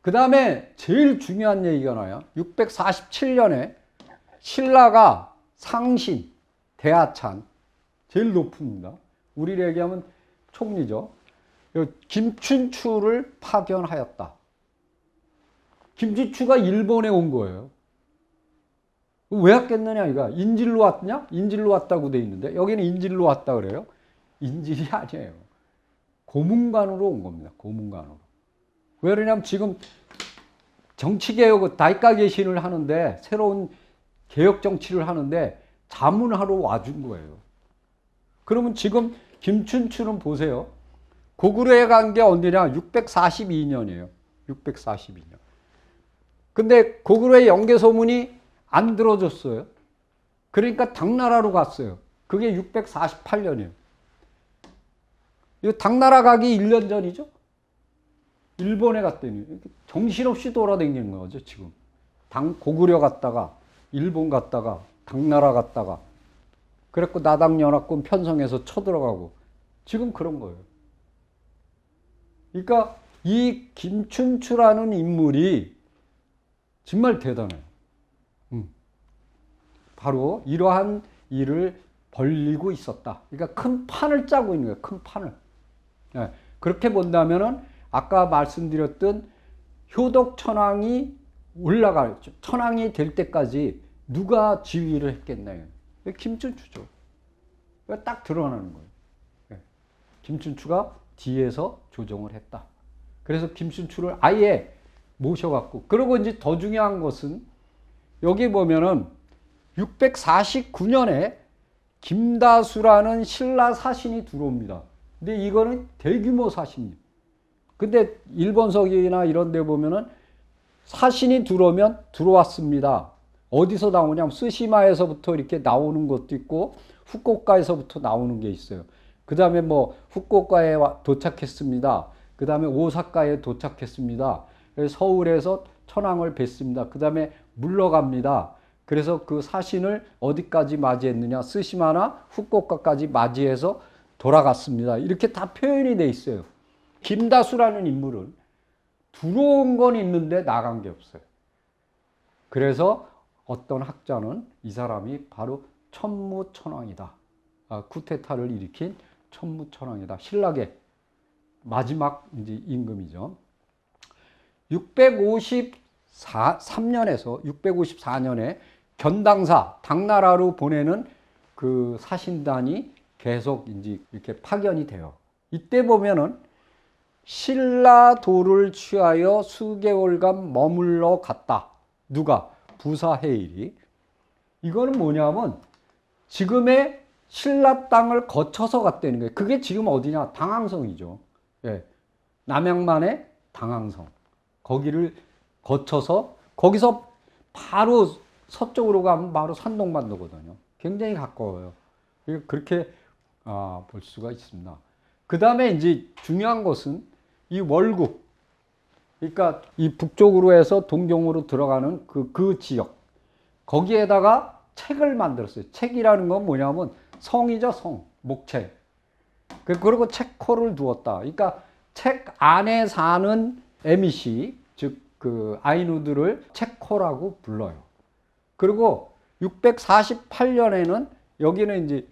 그 다음에 제일 중요한 얘기가 나와요. 647년에 신라가 상신, 대하찬, 제일 높습니다. 우리를 얘기하면 총리죠. 김춘추를 파견하였다. 김춘추가 일본에 온 거예요. 왜 왔겠느냐, 이거. 인질로 왔냐? 인질로 왔다고 돼 있는데, 여기는 인질로 왔다 그래요. 인질이 아니에요. 고문관으로 온 겁니다. 고문관으로. 왜 그러냐면 지금 정치개혁, 다이까개 신을 하는데 새로운 개혁 정치를 하는데 자문하러 와준 거예요. 그러면 지금 김춘추는 보세요. 고구려에 간 게 언제냐? 642년이에요. 642년. 근데 고구려의 영계소문이 안 들어줬어요. 그러니까 당나라로 갔어요. 그게 648년이에요. 이 당나라 가기 1년 전이죠. 일본에 갔더니 정신없이 돌아다니는 거죠 지금. 당 고구려 갔다가 일본 갔다가 당나라 갔다가 그랬고 나당연합군 편성해서 쳐들어가고 지금 그런 거예요. 그러니까 이 김춘추라는 인물이 정말 대단해요. 음. 바로 이러한 일을 벌리고 있었다. 그러니까 큰 판을 짜고 있는 거예요. 큰 판을. 예. 그렇게 본다면은 아까 말씀드렸던 효덕 천황이 올라갈 천황이 될 때까지 누가 지휘를 했겠나요? 김춘추죠. 딱 드러나는 거예요. 예. 김춘추가 뒤에서 조정을 했다. 그래서 김춘추를 아예 모셔갖고 그러고 이제 더 중요한 것은 여기 보면은 649년에 김다수라는 신라 사신이 들어옵니다. 근데 이거는 대규모 사신입니다. 근데 일본석이나 이런 데 보면은 사신이 들어오면 들어왔습니다. 어디서 나오냐면 스시마에서부터 이렇게 나오는 것도 있고 후쿠오카에서부터 나오는 게 있어요. 그 다음에 뭐 후쿠오카에 도착했습니다. 그 다음에 오사카에 도착했습니다. 서울에서 천황을 뵀습니다. 그 다음에 물러갑니다. 그래서 그 사신을 어디까지 맞이했느냐 스시마나 후쿠오카까지 맞이해서 돌아갔습니다. 이렇게 다 표현이 돼 있어요. 김다수라는 인물은 들어온 건 있는데 나간 게 없어요. 그래서 어떤 학자는 이 사람이 바로 천무천왕이다. 아, 쿠테타를 일으킨 천무천왕이다. 신라계 마지막 이제 임금이죠. 653년에서 654년에 견당사 당나라로 보내는 그 사신단이 계속 이제 이렇게 파견이 돼요. 이때 보면은 신라도를 취하여 수개월간 머물러 갔다. 누가? 부사해일이. 이거는 뭐냐면 지금의 신라 땅을 거쳐서 갔다는 거예요. 그게 지금 어디냐? 당항성이죠. 예. 남양만의 당항성. 거기를 거쳐서 거기서 바로 서쪽으로 가면 바로 산동반도거든요. 굉장히 가까워요. 그렇게 아, 볼 수가 있습니다. 그 다음에 이제 중요한 것은 이 월국 그러니까 이 북쪽으로 해서 동경으로 들어가는 그, 그 지역 거기에다가 책을 만들었어요. 책이라는 건 뭐냐면 성이죠 성 목책. 그, 그리고 책코를 두었다. 그러니까 책 안에 사는 에미시 즉 그 아이누들을 책코라고 불러요. 그리고 648년에는 여기는 이제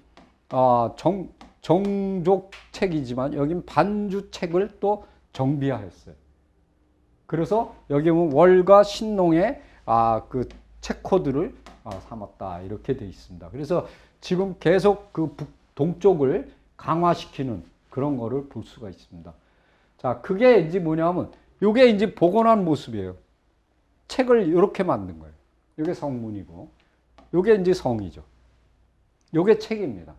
어, 정, 종족책이지만 여긴 반주책을 또 정비하였어요. 그래서 여기 보면 월과 신농의 아, 그 체코드를 아, 삼았다 이렇게 되어 있습니다. 그래서 지금 계속 그 북, 동쪽을 강화시키는 그런 거를 볼 수가 있습니다. 자, 그게 이제 뭐냐면 요게 이제 복원한 모습이에요. 책을 이렇게 만든 거예요. 요게 성문이고 요게 이제 성이죠. 요게 책입니다.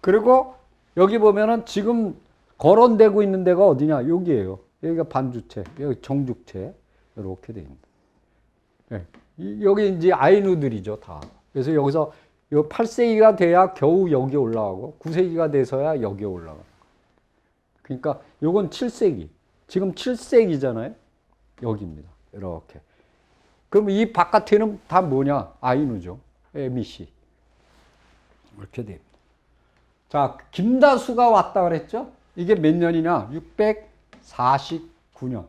그리고 여기 보면은 지금 거론되고 있는 데가 어디냐? 여기에요. 여기가 반주체, 여기 정주체. 이렇게 됩니다. 네. 여기 이제 아이누들이죠, 다. 그래서 여기서 요 8세기가 돼야 겨우 여기 올라가고 9세기가 돼서야 여기 올라가. 그러니까 요건 7세기. 지금 7세기잖아요. 여기입니다. 이렇게. 그럼 이 바깥에는 다 뭐냐? 아이누죠. MEC. 이렇게 됩니다. 자, 김다수가 왔다 그랬죠? 이게 몇 년이냐? 649년.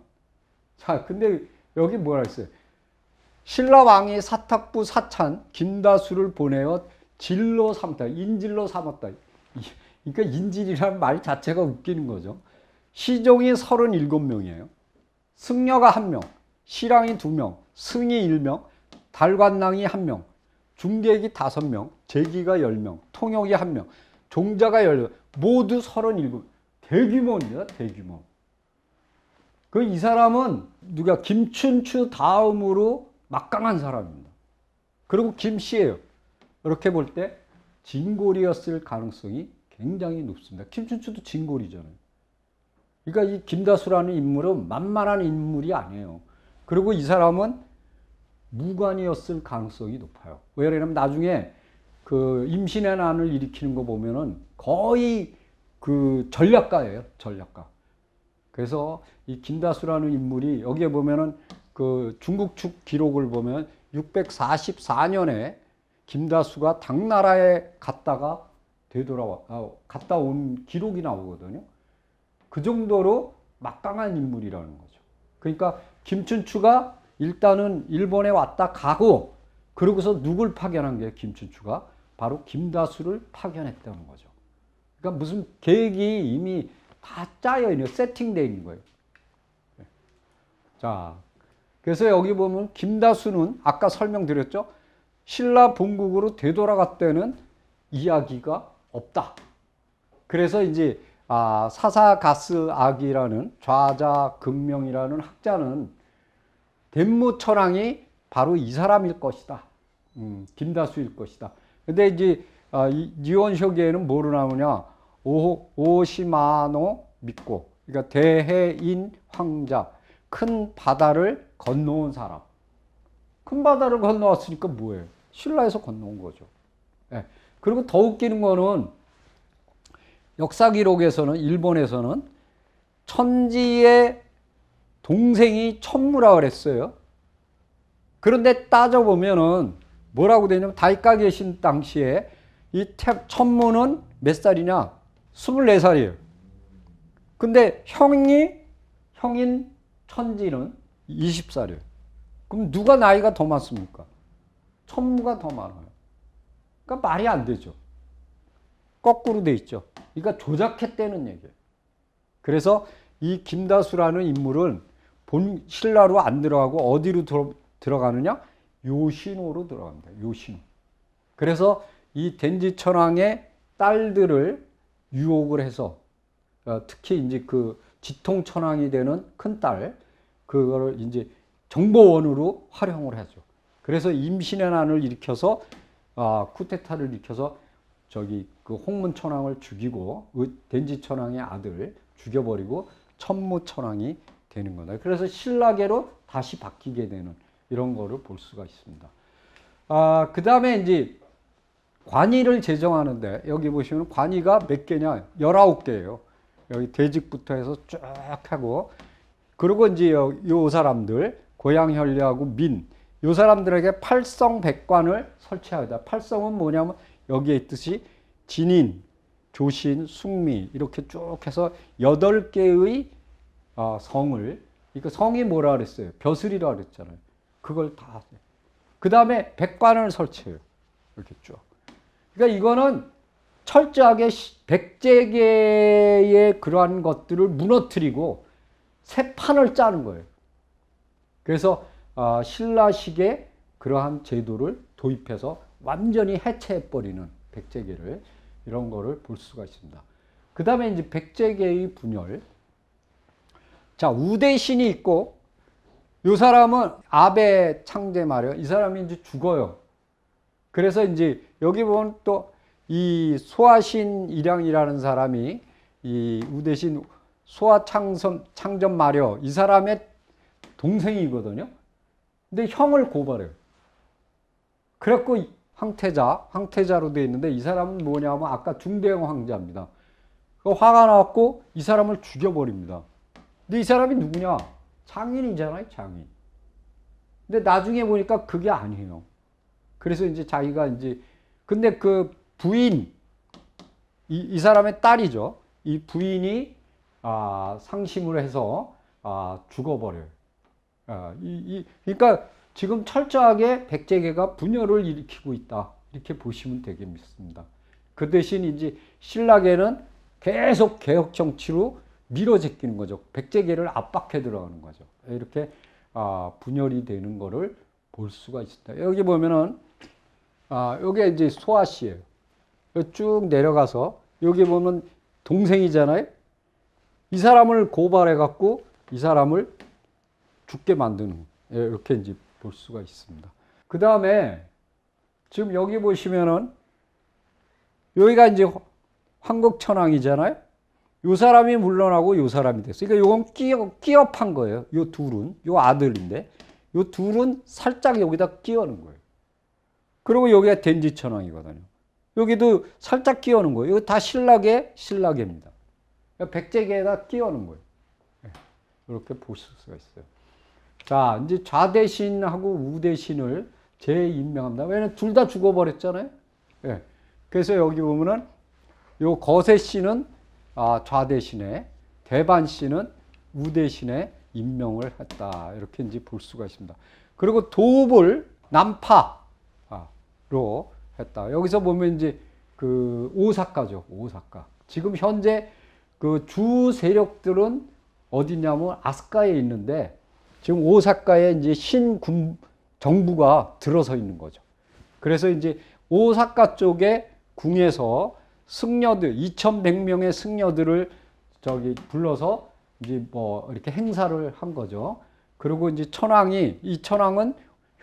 자, 근데 여기 뭐라 했어요? 신라 왕이 사탁부 사찬 김다수를 보내어 진로 삼다, 인질로 삼았다. 그러니까 인질이라는 말 자체가 웃기는 거죠. 시종이 37명이에요. 승려가 1명, 시랑이 2명, 승이 1명, 달관낭이 1명, 중객이 5명, 제기가 10명, 통역이 1명, 종자가 10명, 모두 37. 대규모입니다. 대규모. 그 이 사람은 누가 김춘추 다음으로 막강한 사람입니다. 그리고 김씨예요. 이렇게 볼 때 진골이었을 가능성이 굉장히 높습니다. 김춘추도 진골이잖아요. 그러니까 이 김다수라는 인물은 만만한 인물이 아니에요. 그리고 이 사람은 무관이었을 가능성이 높아요. 왜냐면 나중에 그 임신의 난을 일으키는 거 보면은 거의 그 전략가예요. 전략가. 그래서 이 김다수라는 인물이 여기에 보면은 그 중국 측 기록을 보면 644년에 김다수가 당나라에 갔다가 되돌아와 아, 갔다 온 기록이 나오거든요. 그 정도로 막강한 인물이라는 거죠. 그러니까 김춘추가 일단은 일본에 왔다 가고 그러고서 누굴 파견한 게 김춘추가 바로 김다수를 파견했다는 거죠. 그러니까 무슨 계획이 이미 다 짜여 있는 세팅되어 있는 거예요. 자, 그래서 여기 보면 김다수는 아까 설명드렸죠. 신라 본국으로 되돌아갈 때는 이야기가 없다. 그래서 이제 아, 사사가스 악이라는 좌자 금명이라는 학자는 덴무 천황이 바로 이 사람일 것이다. 음, 김다수일 것이다. 근데 이제 아, 이원쇼기에는 뭐로 나오냐? 오, 오시마노 믿고 그러니까 대해인 황자 큰 바다를 건너온 사람 큰 바다를 건너왔으니까 뭐예요? 신라에서 건너온 거죠. 예. 그리고 더 웃기는 거는 역사 기록에서는 일본에서는 천지의 동생이 천무라 그랬어요. 그런데 따져보면은 뭐라고 되냐면 다이카 계신 당시에 이 천무는 몇 살이냐? 24살이에요. 근데 형이, 형인 천지는 20살이에요. 그럼 누가 나이가 더 많습니까? 천무가 더 많아요. 그러니까 말이 안 되죠. 거꾸로 돼 있죠. 그러니까 조작했다는 얘기예요. 그래서 이 김다수라는 인물은 본 신라로 안 들어가고 어디로 들어, 들어가느냐? 요신호로 들어갑니다. 요신호. 그래서 이 덴지 천왕의 딸들을 유혹을 해서 어, 특히 이제 그 지통천왕이 되는 큰딸 그거를 이제 정보원으로 활용을 하죠. 그래서 임신의 난을 일으켜서 아, 쿠데타를 일으켜서 저기 그 홍문천왕을 죽이고 그 덴지천왕의 아들 을 죽여버리고 천무천왕이 되는 거다. 그래서 신라계로 다시 바뀌게 되는 이런 거를 볼 수가 있습니다. 아, 그 다음에 이제 관의를 제정하는데 여기 보시면 관의가 몇 개냐? 19개예요. 여기 대직부터 해서 쭉 하고 그리고 이제 요, 요 사람들 고양현리하고 민 요 사람들에게 팔성 백관을 설치하다. 팔성은 뭐냐면 여기에 있듯이 진인, 조신, 숙미 이렇게 쭉 해서 여덟 개의 아, 성을 그러니까 성이 뭐라 그랬어요? 벼슬이라 그랬잖아요. 그걸 다그 다음에 백관을 설치해요. 이렇게 쭉. 그러니까 이거는 철저하게 백제계의 그러한 것들을 무너뜨리고 새 판을 짜는 거예요. 그래서 어, 신라식의 그러한 제도를 도입해서 완전히 해체해버리는 백제계를 이런 거를 볼 수가 있습니다. 그 다음에 이제 백제계의 분열. 자, 우대신이 있고, 이 사람은 아베 창제 말이에요. 이 사람이 이제 죽어요. 그래서 이제 여기 보면 또 이 소아신 이량이라는 사람이 이 우대신 소아 창선 창전 마려 이 사람의 동생이거든요. 근데 형을 고발해요. 그래갖고 황태자, 황태자로 되어 있는데 이 사람은 뭐냐면 아까 중대형 황자입니다. 그 화가 나갖고 이 사람을 죽여버립니다. 근데 이 사람이 누구냐? 장인이잖아요, 장인. 근데 나중에 보니까 그게 아니에요. 그래서 이제 자기가 이제 근데 그 부인 이, 이 사람의 딸이죠. 이 부인이 아, 상심을 해서 아, 죽어버려 아, 이, 이, 그러니까 지금 철저하게 백제계가 분열을 일으키고 있다. 이렇게 보시면 되겠습니다. 그 대신 이제 신라계는 계속 개혁 정치로 밀어제끼는 거죠. 백제계를 압박해 들어가는 거죠. 이렇게 아, 분열이 되는 거를 볼 수가 있습니다. 여기 보면은 아, 요게 이제 소아씨예요. 쭉 내려가서 여기 보면 동생이잖아요. 이 사람을 고발해 갖고 이 사람을 죽게 만드는 예, 이렇게 이제 볼 수가 있습니다. 그 다음에 지금 여기 보시면은 여기가 이제 황극천왕이잖아요. 요 사람이 물러나고 요 사람이 됐어요. 그러니까 요건 끼어, 끼어판 거예요. 요 둘은. 요 아들인데. 요 둘은 살짝 여기다 끼어는 거예요. 그리고 여기가 된지천왕이거든요. 여기도 살짝 끼워는 거예요. 이거 다 신라계, 신라계입니다. 그러니까 백제계에다 끼워는 거예요. 예, 이렇게 보실 수가 있어요. 자, 이제 좌대신하고 우대신을 재임명합니다. 왜냐면 둘 다 죽어버렸잖아요. 예. 그래서 여기 보면은 요 거세신은 아, 좌대신에 대반신은 우대신에 임명을 했다. 이렇게 이제 볼 수가 있습니다. 그리고 도읍을 남파 로 했다. 여기서 보면 이제 그 오사카죠. 오사카. 지금 현재 그 주 세력들은 어디냐면 아스카에 있는데 지금 오사카에 이제 신군 정부가 들어서 있는 거죠. 그래서 이제 오사카 쪽에 궁에서 승려들 2,100명의 승려들을 저기 불러서 이제 뭐 이렇게 행사를 한 거죠. 그리고 이제 천황이 이 천황은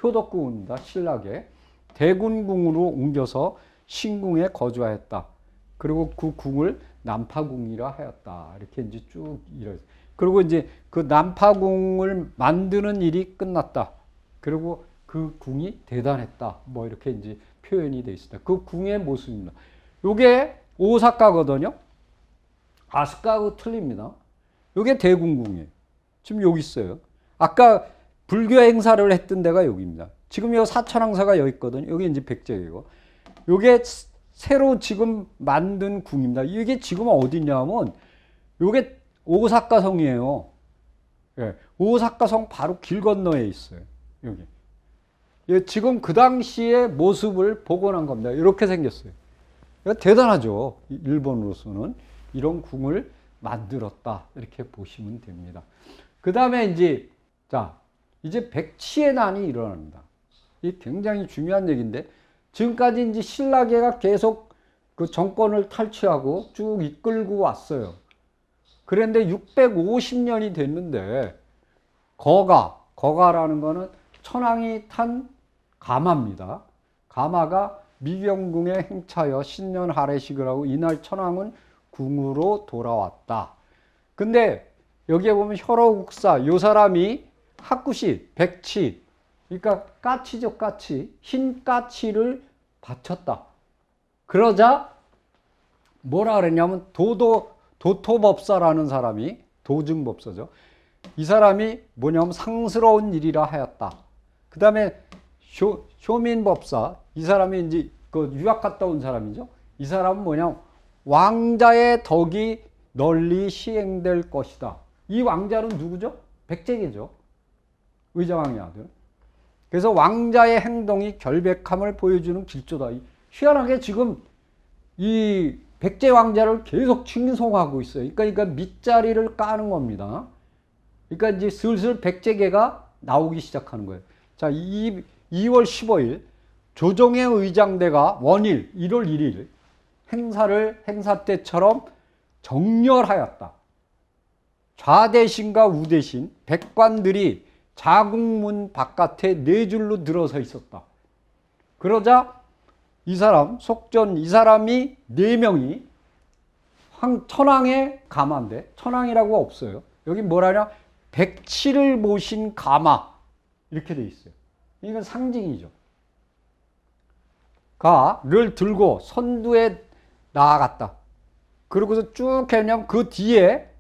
효덕궁입니다. 신라계. 대군궁으로 옮겨서 신궁에 거주하였다. 그리고 그 궁을 남파궁이라 하였다. 이렇게 이제 쭉 이러. 그리고 이제 그 남파궁을 만드는 일이 끝났다. 그리고 그 궁이 대단했다. 뭐 이렇게 이제 표현이 되어 있습니다. 그 궁의 모습입니다. 요게 오사카거든요. 아스카하고 틀립니다. 요게 대군궁이에요 지금 여기 있어요. 아까 불교 행사를 했던 데가 여기입니다. 지금 요 사천왕사가 여기 있거든요. 여기 이제 백제이고. 요게 새로 지금 만든 궁입니다. 이게 지금 어디냐면 요게 오사카성이에요. 예. 오사카성 바로 길 건너에 있어요. 여기. 예, 지금 그 당시의 모습을 복원한 겁니다. 이렇게 생겼어요. 대단하죠. 일본으로서는 이런 궁을 만들었다. 이렇게 보시면 됩니다. 그 다음에 이제, 자, 이제 백치의 난이 일어납니다. 이 굉장히 중요한 얘기인데 지금까지 이제 신라계가 계속 그 정권을 탈취하고 쭉 이끌고 왔어요. 그런데 650년이 됐는데 거가, 거가라는 거는 천황이 탄 가마입니다. 가마가 미경궁에 행차여 신년 하례식을 하고 이날 천황은 궁으로 돌아왔다. 근데 여기에 보면 혈어국사 요 사람이 학구시, 백치, 그러니까 까치죠 까치 흰 까치를 바쳤다 그러자 뭐라 그랬냐면 도도 도토법사라는 사람이 도중법사죠 이 사람이 뭐냐면 상스러운 일이라 하였다 그 다음에 효민법사 이 사람이 이제 그 유학 갔다 온 사람이죠 이 사람은 뭐냐면 왕자의 덕이 널리 시행될 것이다 이 왕자는 누구죠? 백제계죠 의자왕의 아들 그래서 왕자의 행동이 결백함을 보여주는 길조다. 희한하게 지금 이 백제 왕자를 계속 칭송하고 있어요. 그러니까, 그러니까, 밑자리를 까는 겁니다. 그러니까 이제 슬슬 백제계가 나오기 시작하는 거예요. 자, 이, 2월 15일 조정의 의장대가 원일 1월 1일 행사를 행사 때처럼 정렬하였다. 좌대신과 우대신 백관들이 자국문 바깥에 네 줄로 늘어서 있었다. 그러자 이 사람, 속전 이 사람이 네 명이 천황의 가마인데, 천황이라고 없어요. 여기 뭐라냐? 백치를 모신 가마. 이렇게 돼 있어요. 이건 상징이죠. 가를 들고 선두에 나아갔다. 그러고서 쭉 했냐면 그 뒤에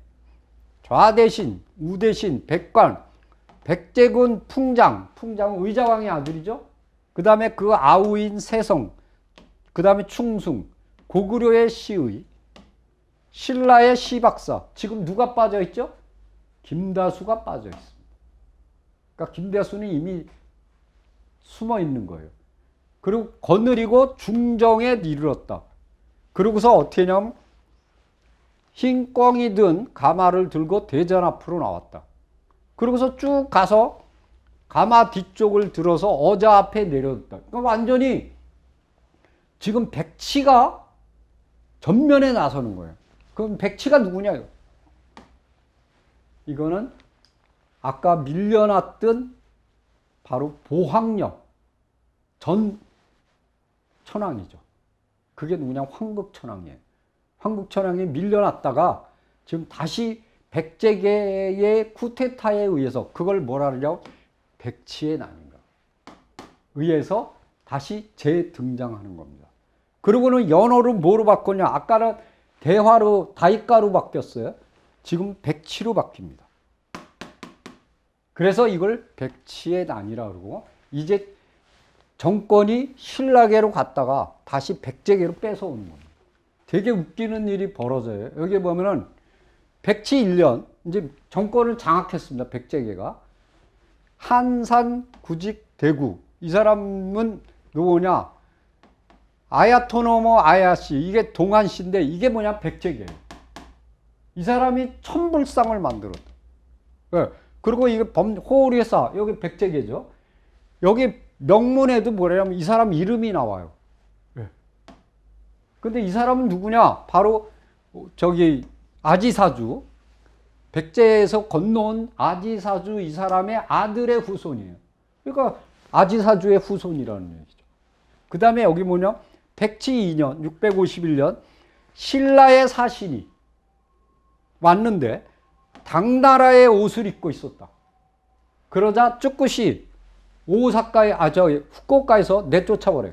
좌대신, 우대신, 백관, 백제군 풍장, 풍장은 의자왕의 아들이죠. 그 다음에 그 아우인 세성, 그 다음에 충숭, 고구려의 시의, 신라의 시박사. 지금 누가 빠져 있죠? 김다수가 빠져 있습니다. 그러니까 김다수는 이미 숨어 있는 거예요. 그리고 거느리고 중정에 이르렀다. 그러고서 어떻게 냐면흰 꿩이 든 가마를 들고 대전 앞으로 나왔다. 그러고서 쭉 가서 가마 뒤쪽을 들어서 어자 앞에 내려뒀다. 그러니까 완전히 지금 백치가 전면에 나서는 거예요. 그럼 백치가 누구냐? 이거. 는 아까 밀려났던 바로 보황령 전 천황이죠. 그게 누구냐? 황극천황이에요. 황극천황이 밀려났다가 지금 다시 백제계의 쿠테타에 의해서 그걸 뭐라 하려고 백치의 난인가 의해서 다시 재등장하는 겁니다. 그리고는 연호를 뭐로 바꾸냐? 아까는 대화로 다이가로 바뀌었어요. 지금 백치로 바뀝니다. 그래서 이걸 백치의 난이라 그러고 이제 정권이 신라계로 갔다가 다시 백제계로 뺏어오는 겁니다. 되게 웃기는 일이 벌어져요. 여기 보면은 백치 1년 이제 정권을 장악했습니다. 백제계가 한산 구직 대구 이 사람은 누구냐 아야토노모 아야씨 이게 동한씨인데 이게 뭐냐 백제계예요. 이 사람이 천불상을 만들었다. 네. 그리고 이게 범 호우리사 여기 백제계죠. 여기 명문에도 뭐냐면 이 사람 이름이 나와요. 네. 근데 이 사람은 누구냐? 바로 저기 아지사주 백제에서 건너온 아지사주 이 사람의 아들의 후손이에요. 그러니까 아지사주의 후손이라는 얘기죠. 그 다음에 여기 뭐냐? 백치 2년, 651년 신라의 사신이 왔는데 당나라의 옷을 입고 있었다. 그러자 쭈꾸시 오사카에 아저 후쿠오카에서 내쫓아버려요.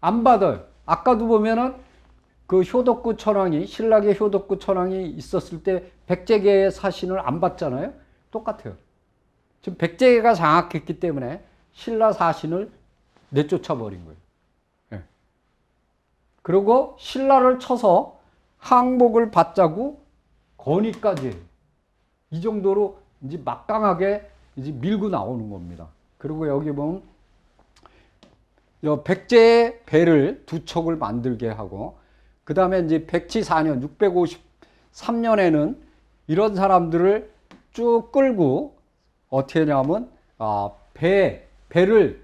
안 받아요. 아까도 보면은 그 효덕구 천황이 신라계 효덕구 천황이 있었을 때 백제계의 사신을 안 받잖아요. 똑같아요. 지금 백제계가 장악했기 때문에 신라 사신을 내쫓아 버린 거예요. 예. 그리고 신라를 쳐서 항복을 받자고 건의까지 이 정도로 이제 막강하게 이제 밀고 나오는 겁니다. 그리고 여기 보면 백제의 배를 두 척을 만들게 하고 그 다음에 이제 백치 4년, 653년에는 이런 사람들을 쭉 끌고 어떻게 하냐면 아, 배, 배를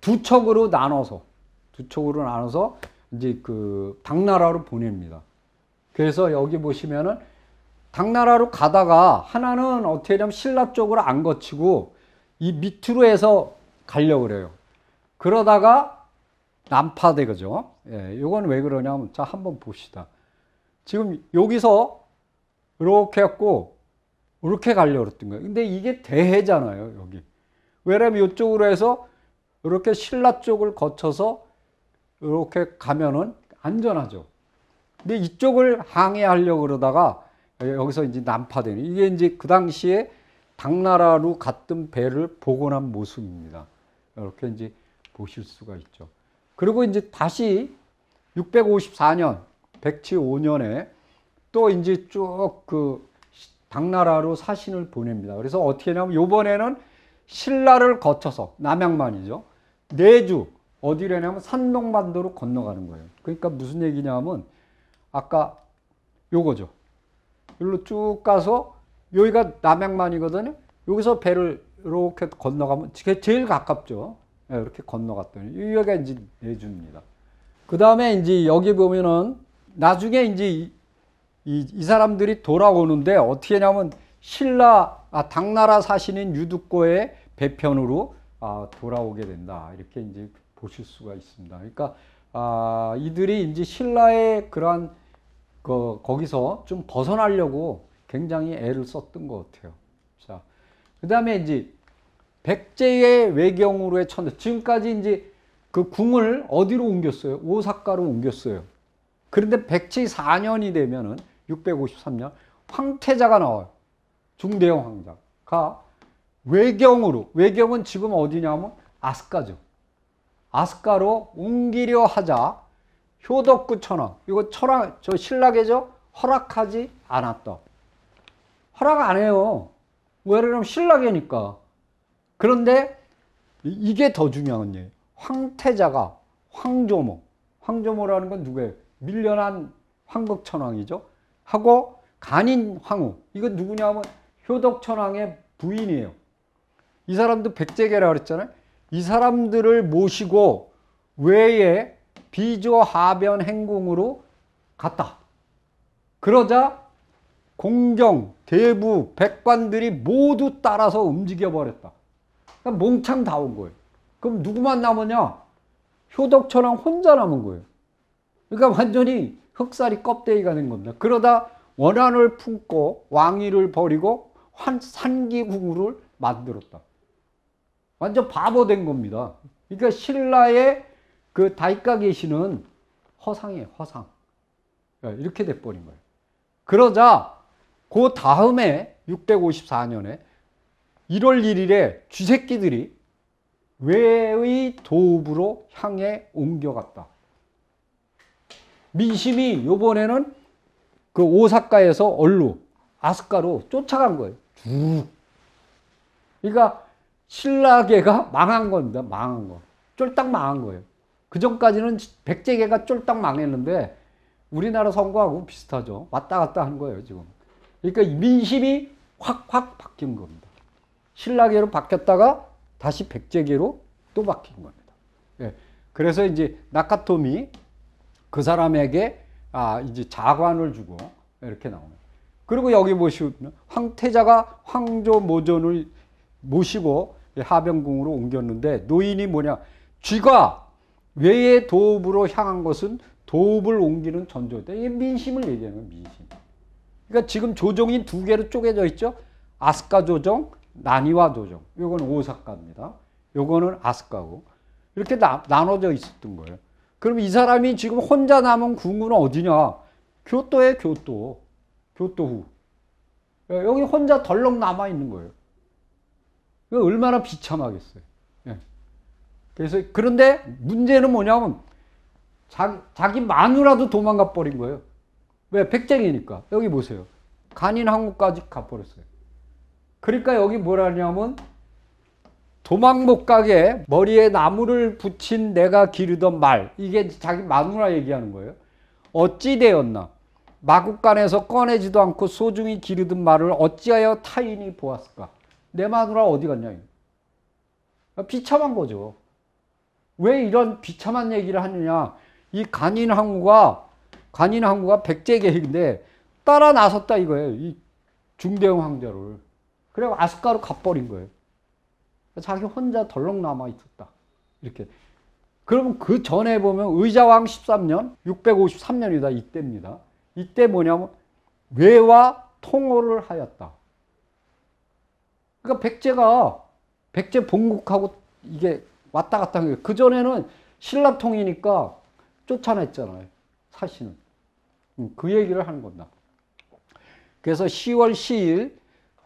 두 척으로 나눠서 두 척으로 나눠서 이제 그 당나라로 보냅니다. 그래서 여기 보시면은 당나라로 가다가 하나는 어떻게 하냐면 신라 쪽으로 안 거치고 이 밑으로 해서 가려고 그래요. 그러다가 난파대 그죠? 예, 이건 왜 그러냐면 자 한번 봅시다. 지금 여기서 이렇게 했고 이렇게 가려고 했던 거예요. 근데 이게 대해잖아요 여기. 왜냐면 이쪽으로 해서 이렇게 신라 쪽을 거쳐서 이렇게 가면은 안전하죠. 근데 이쪽을 항해하려고 그러다가 여기서 이제 난파되는 이게 이제 그 당시에 당나라로 갔던 배를 복원한 모습입니다. 이렇게 이제 보실 수가 있죠. 그리고 이제 다시 654년, 105년에 또 이제 쭉 그 당나라로 사신을 보냅니다. 그래서 어떻게 냐면 요번에는 신라를 거쳐서 남양만이죠. 내주 어디로 냐면 산동반도로 건너가는 거예요. 그러니까 무슨 얘기냐면 아까 요거죠. 여기로 쭉 가서 여기가 남양만이거든요. 여기서 배를 이렇게 건너가면 제일 가깝죠. 이렇게 예, 건너갔더니 여기가 이제 내주입니다. 그 다음에 이제 여기 보면은 나중에 이제 이, 이, 사람들이 돌아오는데 어떻게 하 냐면 신라 아, 당나라 사신인 유두고의 배편으로 아, 돌아오게 된다 이렇게 이제 보실 수가 있습니다. 그러니까 아, 이들이 이제 신라의 그러한 그, 거기서 좀 벗어나려고 굉장히 애를 썼던 것 같아요. 자, 그 다음에 이제 백제의 외경으로의 천도 지금까지 이제 그 궁을 어디로 옮겼어요? 오사카로 옮겼어요. 그런데 백제 4년이 되면은 653년 황태자가 나와요. 중대형 황자가 외경으로 외경은 지금 어디냐면 아스카죠. 아스카로 옮기려 하자 효덕구 천왕 이거 천왕 저 신라계죠 허락하지 않았다. 허락 안 해요. 왜냐면 신라계니까. 그런데 이게 더 중요한 게 황태자가 황조모, 황조모라는 건 누구예요? 밀려난 황극천황이죠. 하고 간인 황후, 이건 누구냐면 효덕천황의 부인이에요. 이 사람도 백제계라 그랬잖아요. 이 사람들을 모시고 외에 비조하변 행궁으로 갔다. 그러자 공경, 대부, 백관들이 모두 따라서 움직여버렸다. 그러니까 몽창 다 온 거예요. 그럼 누구만 남으냐? 효덕처랑 혼자 남은 거예요. 그러니까 완전히 흑살이 껍데기 가는 겁니다. 그러다 원한을 품고 왕위를 버리고 환산기궁으 만들었다. 완전 바보 된 겁니다. 그러니까 신라의 그 다이까 계시는 허상이에요, 허상. 예, 이렇게 돼버린 거예요. 그러자 그 다음에 654년에 1월 1일에 쥐새끼들이 외의 도읍으로 향해 옮겨갔다. 민심이 요번에는 그 오사카에서 얼루, 아스카로 쫓아간 거예요. 쭉. 그러니까 신라계가 망한 겁니다. 망한 거. 쫄딱 망한 거예요. 그 전까지는 백제계가 쫄딱 망했는데 우리나라 선거하고 비슷하죠. 왔다 갔다 하 거예요, 지금. 그러니까 민심이 확확 바뀐 겁니다. 신라계로 바뀌었다가 다시 백제계로 또 바뀐 겁니다. 예. 그래서 이제 나카토미 그 사람에게 아 이제 자관을 주고 이렇게 나옵니다. 그리고 여기 보시면 황태자가 황조 모전을 모시고 하병궁으로 옮겼는데 노인이 뭐냐 쥐가 외의 도읍으로 향한 것은 도읍을 옮기는 전조다. 이게 민심을 얘기하는 민심. 그러니까 지금 조정이 두 개로 쪼개져 있죠. 아스카 조정, 난이와 도정. 요건 오사카입니다. 요거는 아스카고. 이렇게 나, 나눠져 있었던 거예요. 그럼 이 사람이 지금 혼자 남은 군구 어디냐? 교토에 교토. 교토 후. 예, 여기 혼자 덜렁 남아 있는 거예요. 그 얼마나 비참하겠어요. 예. 그래서 그런데 문제는 뭐냐면 자 자기 마누라도 도망가 버린 거예요. 왜? 백쟁이니까. 여기 보세요. 간인 한국까지 가버렸어요. 그러니까 여기 뭐라냐면 도망 못 가게 머리에 나무를 붙인 내가 기르던 말 이게 자기 마누라 얘기하는 거예요. 어찌 되었나? 마국간에서 꺼내지도 않고 소중히 기르던 말을 어찌하여 타인이 보았을까? 내 마누라 어디 갔냐? 비참한 거죠. 왜 이런 비참한 얘기를 하느냐? 이 간인 항우가 간인 항우가 백제계획인데 따라 나섰다 이거예요. 이 중대형 황제를. 그래 아스가로 가버린 거예요. 자기 혼자 덜렁 남아 있었다. 이렇게. 그러면 그 전에 보면 의자왕 13년, 653년이다. 이때입니다. 이때 뭐냐면 외와 통호를 하였다. 그러니까 백제가 백제 본국하고 이게 왔다 갔다 한 거예요. 그전에는 신라통이니까 쫓아냈잖아요. 사실은. 음, 그 얘기를 하는 겁니다. 그래서 10월 10일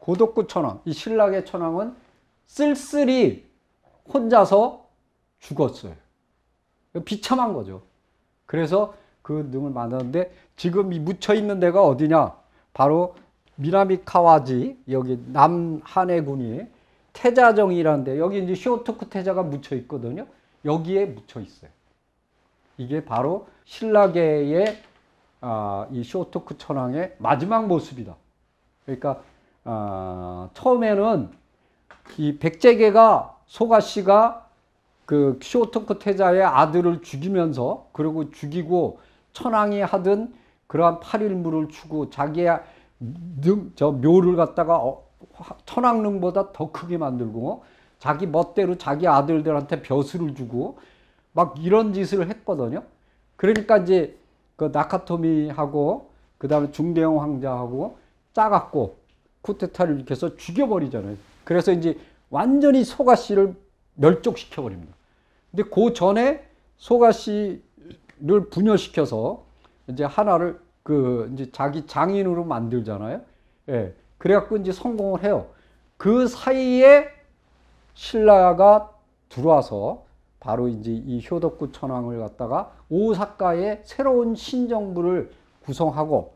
고덕구 천왕, 이신라의 천왕은 쓸쓸히 혼자서 죽었어요. 비참한 거죠. 그래서 그 능을 만났는데 지금 이 묻혀 있는 데가 어디냐? 바로 미나미 카와지 여기 남한해군이 태자정이라는데 여기 이제 시토크 태자가 묻혀 있거든요. 여기에 묻혀 있어요. 이게 바로 신라계의 아, 이 쇼토크 천황의 마지막 모습이다. 그러니까 어, 처음에는 이 백제계가 소가씨가 그 쇼토크 태자의 아들을 죽이면서 그리고 죽이고 천황이 하던 그러한 팔일무를 추고 자기의 능, 저 묘를 갖다가 어, 천황릉보다 더 크게 만들고 자기 멋대로 자기 아들들한테 벼슬을 주고 막 이런 짓을 했거든요. 그러니까 이제 그 나카토미하고 그다음에 중대형 황자하고 짜갖고 쿠데타를 일으켜서 죽여버리잖아요. 그래서 이제 완전히 소가씨를 멸족시켜 버립니다. 근데 그 전에 소가씨를 분열시켜서 이제 하나를 그 이제 자기 장인으로 만들잖아요. 예. 그래갖고 이제 성공을 해요. 그 사이에 신라가 들어와서 바로 이제 이 효덕구 천황을 갖다가 오사카에 새로운 신정부를 구성하고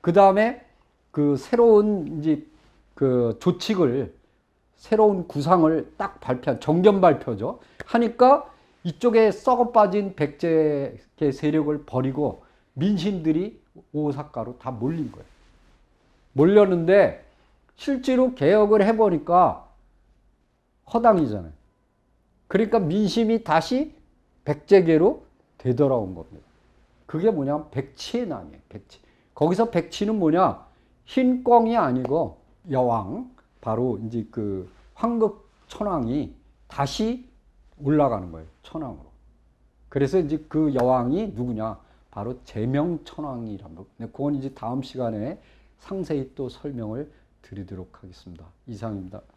그 다음에 그 새로운 이제 그 조칙을 새로운 구상을 딱 발표, 정견 발표죠. 하니까 이쪽에 썩어 빠진 백제의 세력을 버리고 민심들이 오사카로 다 몰린 거예요. 몰렸는데 실제로 개혁을 해보니까 허당이잖아요. 그러니까 민심이 다시 백제계로 되돌아온 겁니다. 그게 뭐냐면 백치의 난이에요. 백치. 거기서 백치는 뭐냐? 흰 꿩이 아니고 여왕 바로 이제 그 황극 천왕이 다시 올라가는 거예요 천왕으로 그래서 이제 그 여왕이 누구냐 바로 제명 천왕이란 거 네, 그건 이제 다음 시간에 상세히 또 설명을 드리도록 하겠습니다 이상입니다.